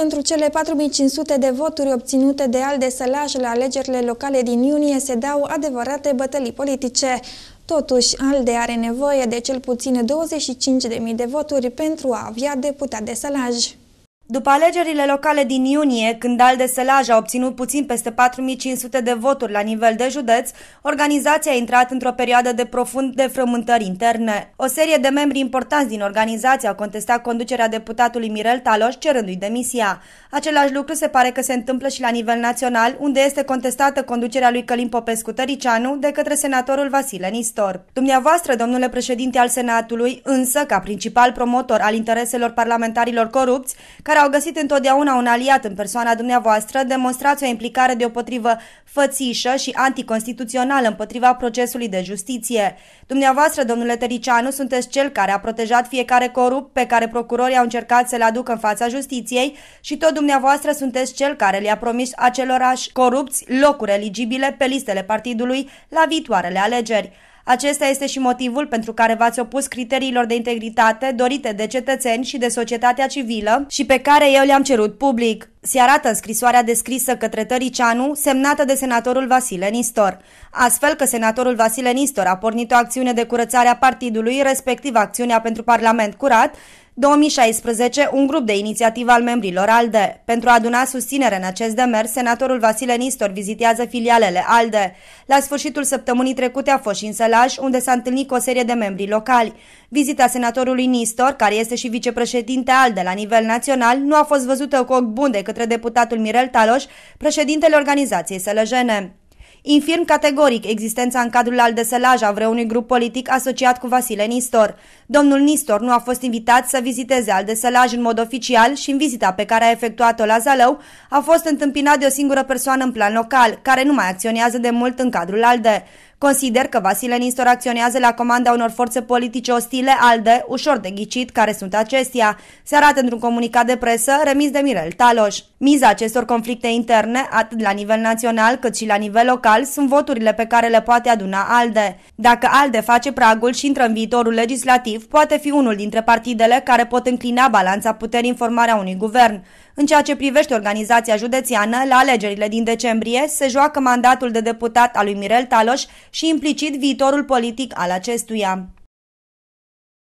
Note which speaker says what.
Speaker 1: Pentru cele 4500 de voturi obținute de Alde Sălaș la alegerile locale din iunie se dau adevărate bătălii politice. Totuși, ALDE are nevoie de cel puțin 25.000 de voturi pentru a avea deputat de Sălaj. După alegerile locale din iunie, când Alde Sălaj a obținut puțin peste 4500 de voturi la nivel de județ, organizația a intrat într-o perioadă de profund de frământări interne. O serie de membri importanți din organizație au contestat conducerea deputatului Mirel Taloș cerându-i demisia. Același lucru se pare că se întâmplă și la nivel național, unde este contestată conducerea lui Călim Popescu Tăricianu de către senatorul Vasile Nistor. Dumneavoastră, domnule președinte al Senatului, însă, ca principal promotor al intereselor parlamentarilor corupți, care care au găsit întotdeauna un aliat în persoana dumneavoastră, demonstrați o implicare deopotrivă fățișă și anticonstituțională împotriva procesului de justiție. Dumneavoastră, domnule Tericianu, sunteți cel care a protejat fiecare corupt pe care procurorii au încercat să le aducă în fața justiției și tot dumneavoastră sunteți cel care le-a promis acelorași corupți locuri eligibile pe listele partidului la viitoarele alegeri. Acesta este și motivul pentru care v-ați opus criteriilor de integritate dorite de cetățeni și de societatea civilă și pe care eu le-am cerut public se arată în scrisoarea descrisă către Tăricianu, semnată de senatorul Vasile Nistor. Astfel că senatorul Vasile Nistor a pornit o acțiune de curățare a partidului, respectiv acțiunea pentru Parlament Curat, 2016, un grup de inițiativă al membrilor ALDE. Pentru a aduna susținere în acest demers, senatorul Vasile Nistor vizitează filialele ALDE. La sfârșitul săptămânii trecute a fost și în Sălaș, unde s-a întâlnit cu o serie de membri locali. Vizita senatorului Nistor, care este și vicepreședinte ALDE la nivel național, nu a fost văzută cu ochi bun decât către deputatul Mirel Taloș, președintele organizației Sălăjene. Infirm categoric existența în cadrul al deselaj a vreunui grup politic asociat cu Vasile Nistor. Domnul Nistor nu a fost invitat să viziteze al deselaj în mod oficial și în vizita pe care a efectuat-o la Zalău a fost întâmpinat de o singură persoană în plan local, care nu mai acționează de mult în cadrul ALDE. Consider că Vasile Nistor acționează la comanda unor forțe politice ostile alde, ușor de ghicit care sunt acestea, se arată într-un comunicat de presă remis de Mirel Taloș. Miza acestor conflicte interne, atât la nivel național cât și la nivel local, sunt voturile pe care le poate aduna ALDE. Dacă ALDE face pragul și intră în viitorul legislativ, poate fi unul dintre partidele care pot înclina balanța puterii în formarea unui guvern. În ceea ce privește organizația județeană, la alegerile din decembrie se joacă mandatul de deputat al lui Mirel Taloș și implicit viitorul politic al acestuia.